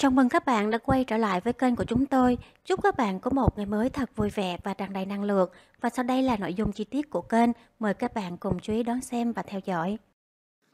Chào mừng các bạn đã quay trở lại với kênh của chúng tôi. Chúc các bạn có một ngày mới thật vui vẻ và tràn đầy năng lượng. Và sau đây là nội dung chi tiết của kênh. Mời các bạn cùng chú ý đón xem và theo dõi.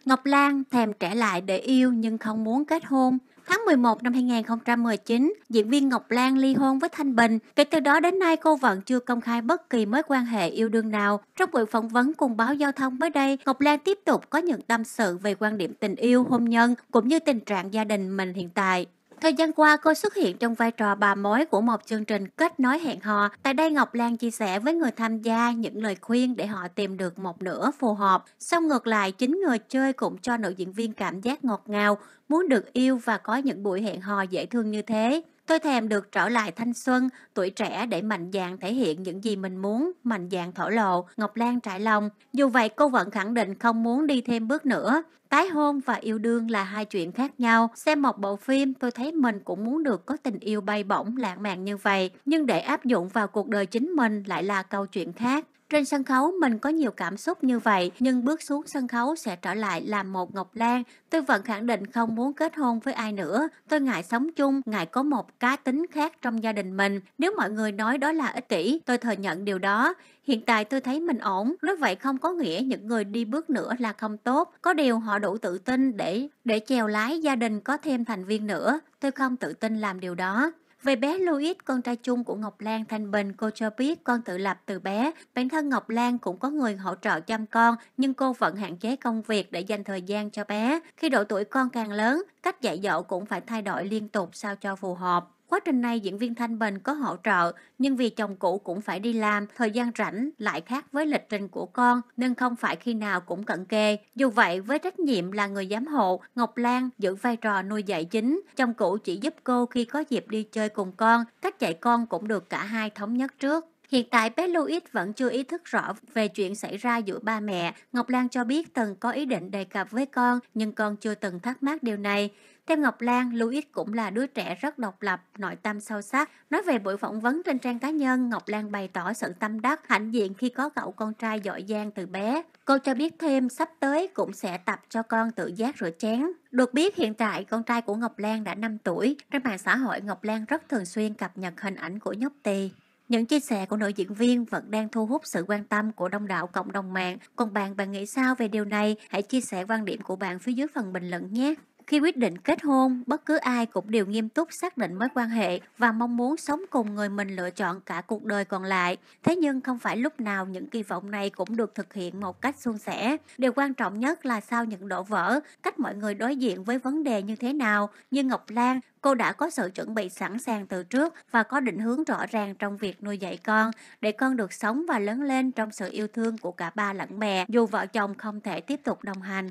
Ngọc Lan thèm trẻ lại để yêu nhưng không muốn kết hôn. Tháng 11 năm 2019, diễn viên Ngọc Lan ly hôn với Thanh Bình. Kể từ đó đến nay cô vẫn chưa công khai bất kỳ mối quan hệ yêu đương nào. Trong buổi phỏng vấn cùng báo giao thông mới đây, Ngọc Lan tiếp tục có những tâm sự về quan điểm tình yêu, hôn nhân cũng như tình trạng gia đình mình hiện tại. Thời gian qua, cô xuất hiện trong vai trò bà mối của một chương trình kết nối hẹn hò. Tại đây, Ngọc Lan chia sẻ với người tham gia những lời khuyên để họ tìm được một nửa phù hợp. Xong ngược lại, chính người chơi cũng cho nữ diễn viên cảm giác ngọt ngào, muốn được yêu và có những buổi hẹn hò dễ thương như thế. Tôi thèm được trở lại thanh xuân, tuổi trẻ để mạnh dạn thể hiện những gì mình muốn, mạnh dạn thổ lộ, Ngọc Lan trải lòng. Dù vậy cô vẫn khẳng định không muốn đi thêm bước nữa. Tái hôn và yêu đương là hai chuyện khác nhau. Xem một bộ phim, tôi thấy mình cũng muốn được có tình yêu bay bổng lãng mạn như vậy, nhưng để áp dụng vào cuộc đời chính mình lại là câu chuyện khác. Trên sân khấu mình có nhiều cảm xúc như vậy, nhưng bước xuống sân khấu sẽ trở lại làm một Ngọc Lan. Tôi vẫn khẳng định không muốn kết hôn với ai nữa. Tôi ngại sống chung, ngại có một cá tính khác trong gia đình mình. Nếu mọi người nói đó là ích kỷ, tôi thừa nhận điều đó. Hiện tại tôi thấy mình ổn, nói vậy không có nghĩa những người đi bước nữa là không tốt. Có điều họ đủ tự tin để để chèo lái gia đình có thêm thành viên nữa. Tôi không tự tin làm điều đó. Về bé Louis, con trai chung của Ngọc Lan Thanh Bình, cô cho biết con tự lập từ bé. Bản thân Ngọc Lan cũng có người hỗ trợ chăm con, nhưng cô vẫn hạn chế công việc để dành thời gian cho bé. Khi độ tuổi con càng lớn, cách dạy dỗ cũng phải thay đổi liên tục sao cho phù hợp. Quá trình này diễn viên Thanh Bình có hỗ trợ, nhưng vì chồng cũ cũng phải đi làm, thời gian rảnh lại khác với lịch trình của con nên không phải khi nào cũng cận kề. Dù vậy, với trách nhiệm là người giám hộ, Ngọc Lan giữ vai trò nuôi dạy chính. Chồng cũ chỉ giúp cô khi có dịp đi chơi cùng con, cách dạy con cũng được cả hai thống nhất trước. Hiện tại bé Louis vẫn chưa ý thức rõ về chuyện xảy ra giữa ba mẹ. Ngọc Lan cho biết từng có ý định đề cập với con, nhưng con chưa từng thắc mắc điều này. Thêm Ngọc Lan, Louis cũng là đứa trẻ rất độc lập, nội tâm sâu sắc. Nói về buổi phỏng vấn trên trang cá nhân, Ngọc Lan bày tỏ sự tâm đắc, hãnh diện khi có cậu con trai giỏi giang từ bé. Cô cho biết thêm sắp tới cũng sẽ tập cho con tự giác rửa chén. Được biết hiện tại con trai của Ngọc Lan đã 5 tuổi. Trên mạng xã hội, Ngọc Lan rất thường xuyên cập nhật hình ảnh của nhóc tì. Những chia sẻ của nữ diễn viên vẫn đang thu hút sự quan tâm của đông đảo cộng đồng mạng. Còn bạn, bạn nghĩ sao về điều này? Hãy chia sẻ quan điểm của bạn phía dưới phần bình luận nhé! Khi quyết định kết hôn, bất cứ ai cũng đều nghiêm túc xác định mối quan hệ và mong muốn sống cùng người mình lựa chọn cả cuộc đời còn lại. Thế nhưng không phải lúc nào những kỳ vọng này cũng được thực hiện một cách suôn sẻ. Điều quan trọng nhất là sau những đổ vỡ, cách mọi người đối diện với vấn đề như thế nào. Như Ngọc Lan, cô đã có sự chuẩn bị sẵn sàng từ trước và có định hướng rõ ràng trong việc nuôi dạy con, để con được sống và lớn lên trong sự yêu thương của cả ba lẫn mẹ, dù vợ chồng không thể tiếp tục đồng hành.